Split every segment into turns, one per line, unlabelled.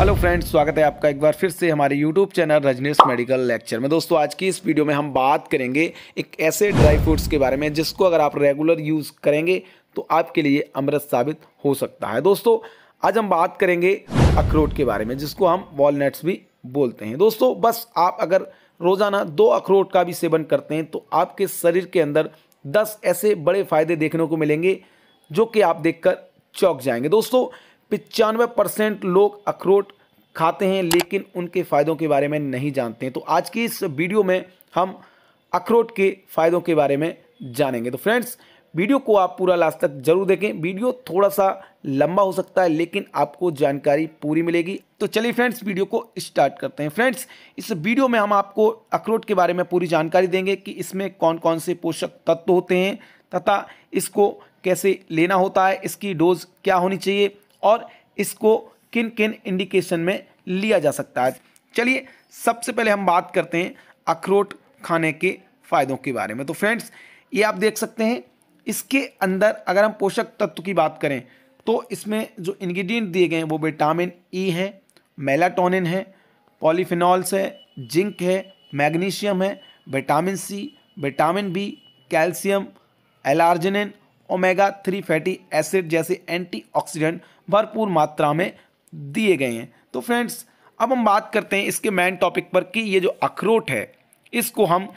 hello friends स्वागत है आपका एक बार फिर से हमारे YouTube channel Rajneesh medical lecture में दोस्तों आज की इस वीडियो में हम बात करेंगे एक ऐसे ड्राई फ्रूट्स के बारे में जिसको अगर आप रेगुलर यूज़ करेंगे तो आपके लिए अमृत साबित हो सकता है दोस्तों आज हम बात करेंगे अखरोट के बारे में जिसको हम वॉलनट्स भी बोलते हैं दोस्तों बस आप अगर रोज़ाना दो अखरोट का भी सेवन करते हैं तो आपके शरीर के अंदर दस ऐसे बड़े फ़ायदे देखने को मिलेंगे जो कि आप देखकर चौंक जाएंगे दोस्तों पचानवे परसेंट लोग अखरोट खाते हैं लेकिन उनके फ़ायदों के बारे में नहीं जानते हैं तो आज की इस वीडियो में हम अखरोट के फ़ायदों के बारे में जानेंगे तो फ्रेंड्स वीडियो को आप पूरा लास्ट तक जरूर देखें वीडियो थोड़ा सा लंबा हो सकता है लेकिन आपको जानकारी पूरी मिलेगी तो चलिए फ्रेंड्स वीडियो को स्टार्ट करते हैं फ्रेंड्स इस वीडियो में हम आपको अखरोट के बारे में पूरी जानकारी देंगे कि इसमें कौन कौन से पोषक तत्व होते हैं तथा इसको कैसे लेना होता है इसकी डोज क्या होनी चाहिए और इसको किन किन इंडिकेशन में लिया जा सकता है चलिए सबसे पहले हम बात करते हैं अखरोट खाने के फ़ायदों के बारे में तो फ्रेंड्स ये आप देख सकते हैं इसके अंदर अगर हम पोषक तत्व की बात करें तो इसमें जो इंग्रेडिएंट दिए गए हैं वो विटामिन ई e है मेलाटोनिन है पॉलीफिनॉल्स है जिंक है मैग्नीशियम है vitamin C vitamin B calcium L arginine omega three fatty acid जैसे एंटीऑक्सीडेंट भरपूर मात्रा में दिए गए हैं तो फ्रेंड्स अब हम बात करते हैं इसके मेन टॉपिक पर कि ये जो अखरोट है इसको हम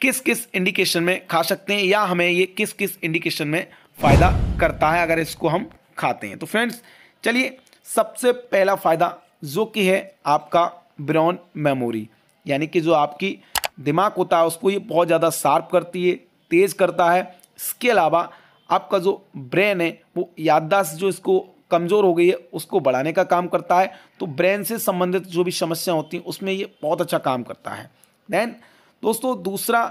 किस किस इंडिकेशन में खा सकते हैं या हमें ये किस किस इंडिकेशन में फ़ायदा करता है अगर इसको हम खाते हैं तो फ्रेंड्स चलिए सबसे पहला फ़ायदा जो कि है आपका ब्राउन मेमोरी यानी कि जो आपकी दिमाग होता है उसको ये बहुत ज़्यादा शार्प करती है तेज़ करता है इसके अलावा आपका जो ब्रेन है वो याददाश्त जो इसको कमज़ोर हो गई है उसको बढ़ाने का काम करता है तो ब्रेन से संबंधित जो भी समस्याएं होती हैं उसमें ये बहुत अच्छा काम करता है देन दोस्तों दूसरा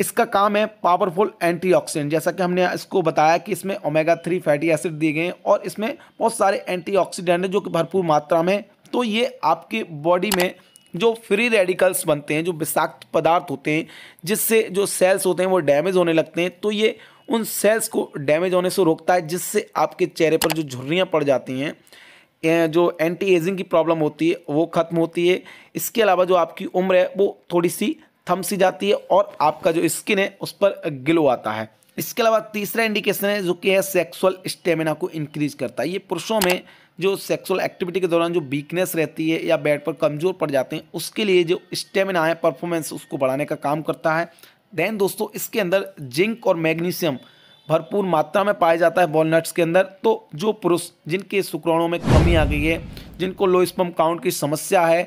इसका काम है पावरफुल एंटीऑक्सीडेंट जैसा कि हमने इसको बताया कि इसमें ओमेगा थ्री फैटी एसिड दिए गए हैं और इसमें बहुत सारे एंटीऑक्सीडेंट हैं जो कि भरपूर मात्रा में तो ये आपके बॉडी में जो फ्री रेडिकल्स बनते हैं जो विषाक्त पदार्थ होते हैं जिससे जो सेल्स होते हैं वो डैमेज होने लगते हैं तो ये उन सेल्स को डैमेज होने से रोकता है जिससे आपके चेहरे पर जो झुर्रियाँ पड़ जाती हैं जो एंटी एजिंग की प्रॉब्लम होती है वो ख़त्म होती है इसके अलावा जो आपकी उम्र है वो थोड़ी सी थम सी जाती है और आपका जो स्किन है उस पर ग्लो आता है इसके अलावा तीसरा इंडिकेशन है जो कि है सेक्सुअल स्टेमिना को इंक्रीज करता है ये पुरुषों में जो सेक्सुअल एक्टिविटी के दौरान जो वीकनेस रहती है या बेड पर कमज़ोर पड़ जाते हैं उसके लिए जो स्टेमिना है परफॉर्मेंस उसको बढ़ाने का काम करता है देन दोस्तों इसके अंदर जिंक और मैग्नीशियम भरपूर मात्रा में पाया जाता है वॉलनट्स के अंदर तो जो पुरुष जिनके शुक्राणों में कमी आ गई है जिनको लो स्पम काउंट की समस्या है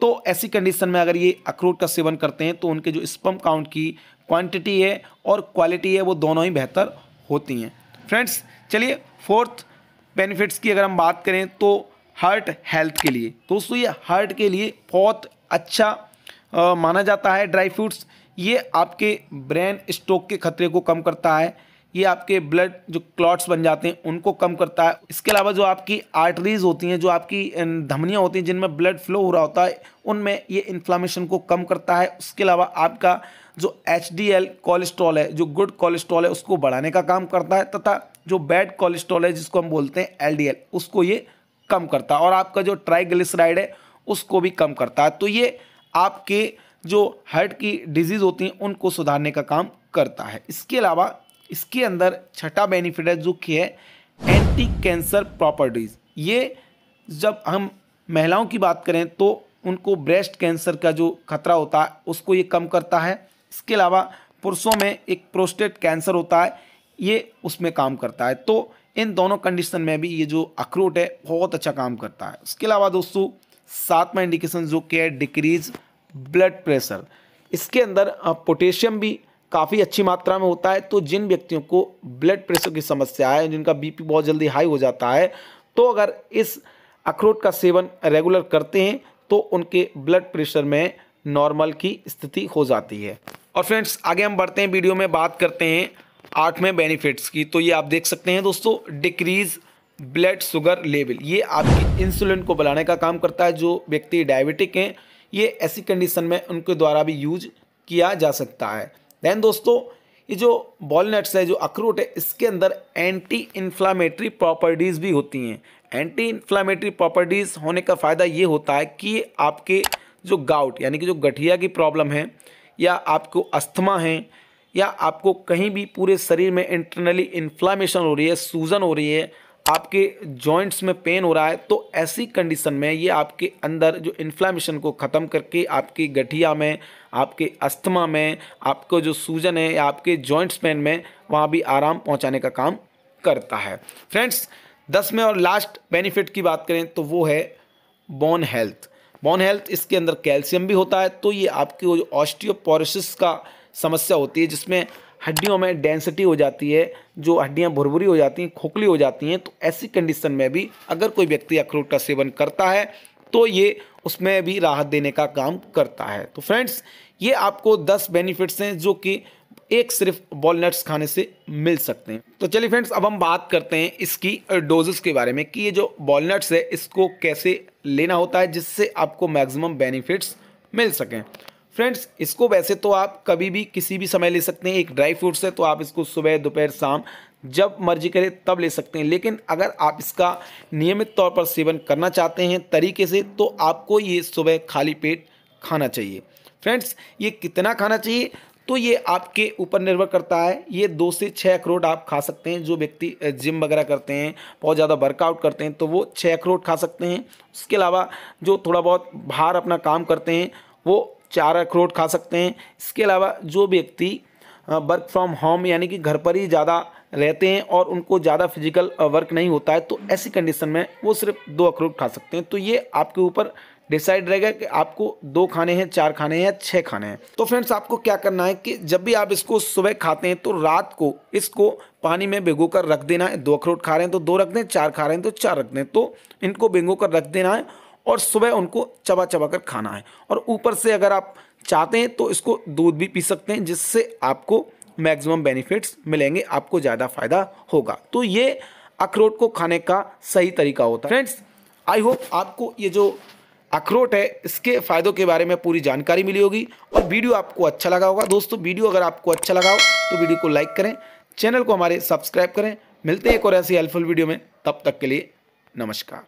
तो ऐसी कंडीशन में अगर ये अखरोट का सेवन करते हैं तो उनके जो स्पम काउंट की क्वांटिटी है और क्वालिटी है वो दोनों ही बेहतर होती हैं फ्रेंड्स चलिए फोर्थ बेनिफिट्स की अगर हम बात करें तो हार्ट हेल्थ के लिए दोस्तों ये हार्ट के लिए बहुत अच्छा आ, माना जाता है ड्राई फ्रूट्स ये आपके ब्रेन स्ट्रोक के खतरे को कम करता है ये आपके ब्लड जो क्लॉट्स बन जाते हैं उनको कम करता है इसके अलावा जो आपकी आर्टरीज होती हैं जो आपकी धमनियाँ होती हैं जिनमें ब्लड फ्लो हो रहा होता है उनमें ये इन्फ्लामेशन को कम करता है उसके अलावा आपका जो एच कोलेस्ट्रॉल है जो गुड कोलेस्ट्रॉल है उसको बढ़ाने का काम करता है तथा जो बैड कोलेस्ट्रॉल है जिसको हम बोलते हैं एल उसको ये कम करता है और आपका जो ट्राइग्लिसराइड है उसको भी कम करता है तो ये आपके जो हार्ट की डिजीज़ होती हैं उनको सुधारने का काम करता है इसके अलावा इसके अंदर छठा बेनिफिट है जो कि है एंटी कैंसर प्रॉपर्टीज़ ये जब हम महिलाओं की बात करें तो उनको ब्रेस्ट कैंसर का जो खतरा होता है उसको ये कम करता है इसके अलावा पुरुषों में एक प्रोस्टेट कैंसर होता है ये उसमें काम करता है तो इन दोनों कंडीशन में भी ये जो अखरोट है बहुत अच्छा काम करता है उसके अलावा दोस्तों सातवा इंडिकेशन जो कि है डिक्रीज़ ब्लड प्रेशर इसके अंदर पोटेशियम भी काफ़ी अच्छी मात्रा में होता है तो जिन व्यक्तियों को ब्लड प्रेशर की समस्या है जिनका बीपी बहुत जल्दी हाई हो जाता है तो अगर इस अखरोट का सेवन रेगुलर करते हैं तो उनके ब्लड प्रेशर में नॉर्मल की स्थिति हो जाती है और फ्रेंड्स आगे हम बढ़ते हैं वीडियो में बात करते हैं आठवें बेनिफिट्स की तो ये आप देख सकते हैं दोस्तों डिक्रीज़ ब्लड शुगर लेवल ये आपकी इंसुलिन को बढ़ाने का काम करता है जो व्यक्ति डायबिटिक हैं ये ऐसी कंडीशन में उनके द्वारा भी यूज किया जा सकता है दैन दोस्तों ये जो बॉलनट्स है जो अखरोट है इसके अंदर एंटी इन्फ्लामेटरी प्रॉपर्टीज़ भी होती हैं एंटी इन्फ्लामेटरी प्रॉपर्टीज़ होने का फ़ायदा ये होता है कि आपके जो गाउट यानी कि जो गठिया की प्रॉब्लम है या आपको अस्थमा है या आपको कहीं भी पूरे शरीर में इंटरनली इन्फ्लामेशन हो रही है सूजन हो रही है आपके जॉइंट्स में पेन हो रहा है तो ऐसी कंडीशन में ये आपके अंदर जो इन्फ्लामेशन को ख़त्म करके आपकी गठिया में आपके अस्थमा में आपको जो सूजन है या आपके जॉइंट्स पेन में वहाँ भी आराम पहुँचाने का काम करता है फ्रेंड्स दस में और लास्ट बेनिफिट की बात करें तो वो है बोन हेल्थ बोन हेल्थ इसके अंदर कैल्शियम भी होता है तो ये आपकी जो ऑस्टियोपोरोसिस का समस्या होती है जिसमें हड्डियों में डेंसिटी हो जाती है जो हड्डियाँ भुरभुरी हो जाती हैं खोखली हो जाती हैं तो ऐसी कंडीशन में भी अगर कोई व्यक्ति अखरोट का सेवन करता है तो ये उसमें भी राहत देने का काम करता है तो फ्रेंड्स ये आपको दस बेनिफिट्स हैं जो कि एक सिर्फ वॉलनट्स खाने से मिल सकते हैं तो चलिए फ्रेंड्स अब हम बात करते हैं इसकी डोजेस के बारे में कि ये जो वॉलनट्स है इसको कैसे लेना होता है जिससे आपको मैक्सिमम बेनिफिट्स मिल सकें फ्रेंड्स इसको वैसे तो आप कभी भी किसी भी समय ले सकते हैं एक ड्राई फ्रूट्स है तो आप इसको सुबह दोपहर शाम जब मर्जी करें तब ले सकते हैं लेकिन अगर आप इसका नियमित तौर पर सेवन करना चाहते हैं तरीके से तो आपको ये सुबह खाली पेट खाना चाहिए फ्रेंड्स ये कितना खाना चाहिए तो ये आपके ऊपर निर्भर करता है ये दो से छः अखरोट आप खा सकते हैं जो व्यक्ति जिम वगैरह करते हैं बहुत ज़्यादा वर्कआउट करते हैं तो वो छः अखरोट खा सकते हैं उसके अलावा जो थोड़ा बहुत बाहर अपना काम करते हैं वो चार अखरोट खा सकते हैं इसके अलावा जो व्यक्ति वर्क फ्रॉम होम यानी कि घर पर ही ज़्यादा रहते हैं और उनको ज़्यादा फिजिकल वर्क नहीं होता है तो ऐसी कंडीशन में वो सिर्फ दो अखरोट खा सकते हैं तो ये आपके ऊपर डिसाइड रहेगा कि आपको दो खाने हैं चार खाने हैं या छः खाने हैं तो फ्रेंड्स आपको क्या करना है कि जब भी आप इसको सुबह खाते हैं तो रात को इसको पानी में भिगो कर रख देना है दो अखरोट खा रहे हैं तो दो रख दें चार खा रहे हैं तो चार रख दें तो इनको भिगो कर रख देना है और सुबह उनको चबा चबा कर खाना है और ऊपर से अगर आप चाहते हैं तो इसको दूध भी पी सकते हैं जिससे आपको मैक्सिमम बेनिफिट्स मिलेंगे आपको ज़्यादा फ़ायदा होगा तो ये अखरोट को खाने का सही तरीका होता है फ्रेंड्स आई होप आपको ये जो अखरोट है इसके फ़ायदों के बारे में पूरी जानकारी मिली होगी और वीडियो आपको अच्छा लगा होगा दोस्तों वीडियो अगर आपको अच्छा लगा हो तो वीडियो को लाइक करें चैनल को हमारे सब्सक्राइब करें मिलते हैं एक और ऐसी हेल्पफुल वीडियो में तब तक के लिए नमस्कार